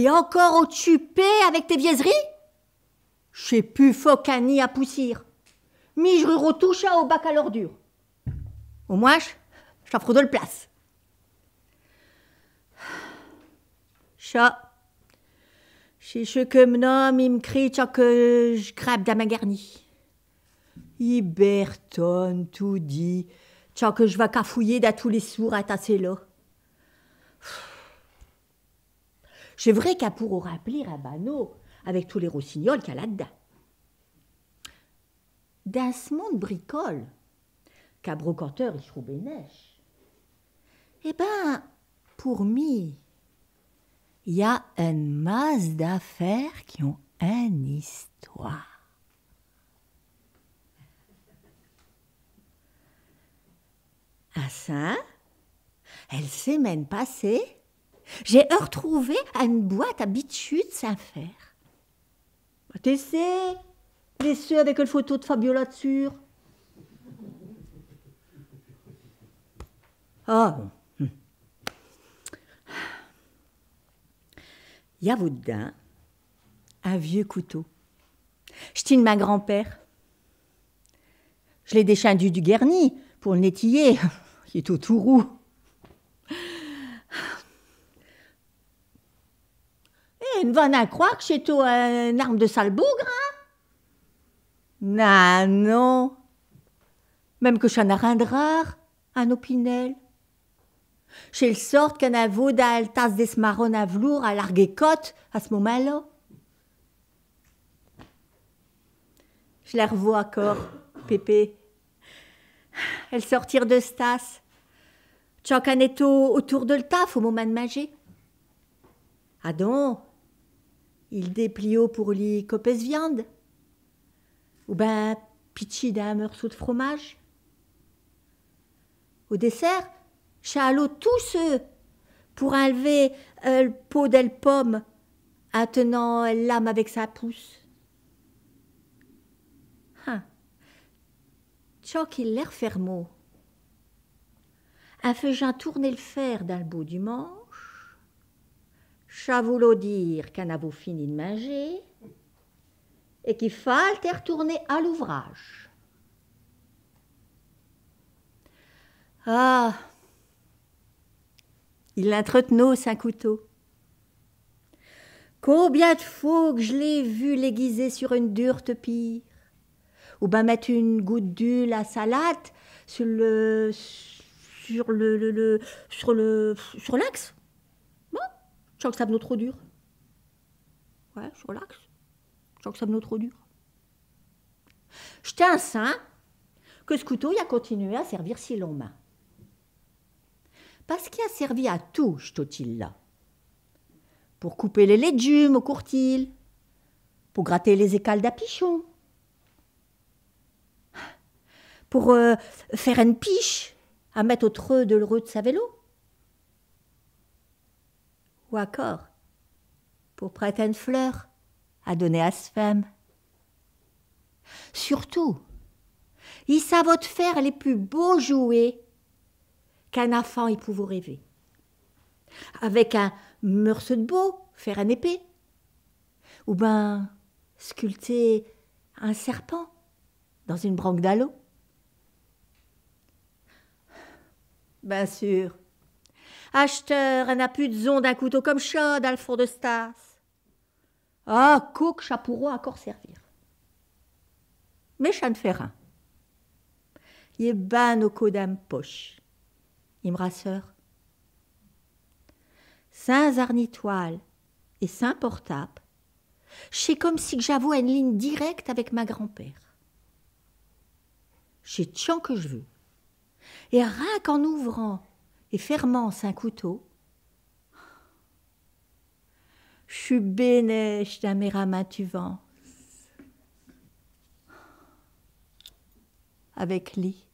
« Et encore occupé avec tes biaiseries J'ai pu focani à poussir. tout à au bac à l'ordure. Au moins, je t'offre de le place. Chat. Chez ce que me il me crie que je crabe dans ma garnie. Iberton tout dit, que je vais cafouiller d'à tous les sourds à tasser là. C'est vrai qu'à pour rappeler bano avec tous les rossignols qu'il y a là-dedans. Dans ce monde bricole, qu'à brocanteur il trouve neige, eh ben, pour mi, il y a une masse d'affaires qui ont une histoire. À ah, ça, elle s'est même passée j'ai retrouvé à une boîte à de Saint-Fer. Tu sais, avec une photo de Fabiola dessus. Ah Il y a dedans un vieux couteau. Je tiens ma grand-père. Je l'ai déchendu du Guerny pour le netiller. Il est au tout roux. ne vanne à croire que c'est un arme de sale bougre, hein Non, non. Même que j'en ai rien de rare, un opinel. J'ai le sort qu'un avou tasse tasse des smarron à velours à larguer côte à ce moment-là. Je la revois encore, Pépé. Elle sortir de Stas. étau autour de le taf au moment de manger. Ah donc il haut pour lui copes viande, ou ben pitchi d'un morceau de fromage. Au dessert, chalo tous ceux pour enlever euh, le pot d'elle pomme, en tenant l'âme avec sa pouce. Hein. Choc il l'air fermo. Un feugin tourner le fer dans le bout du manche. Chavoulo dire qu'un beau fini de manger et qu'il fallait retourner à l'ouvrage. Ah Il l'entretenait un couteau. Combien de fois que je l'ai vu l'aiguiser sur une dure pire, ou ben mettre une goutte d'huile à salade sur le sur le sur le sur l'axe je sens que ça venait trop dur. Ouais, je relaxe. Je sens que ça venait trop dur. J'étais un saint que ce couteau, a continué à servir si longtemps. Parce qu'il a servi à tout, je là. Pour couper les légumes au courtil, pour gratter les écales d'apichon, pour euh, faire une piche à mettre au treu de l'heureux de sa vélo ou encore, pour prêter une fleur à donner à ce femme. Surtout, ils savent faire les plus beaux jouets qu'un enfant y pouvait rêver. Avec un morceau de beau, faire un épée, ou ben sculpter un serpent dans une branque d'aloe. Bien sûr, Acheteur, elle n'a plus de zon d'un couteau comme chaud alfour de Stas. Ah, coque chapoureau à corps servir. Mais chan ferrin. est ban au codam poche. Il me rasseur. Saint et Saint Portape, c'est comme si que j'avoue une ligne directe avec ma grand-père. J'ai tchant que je veux. Et rien qu'en ouvrant et fermant un couteau. Je bénèche tu vent Avec lit.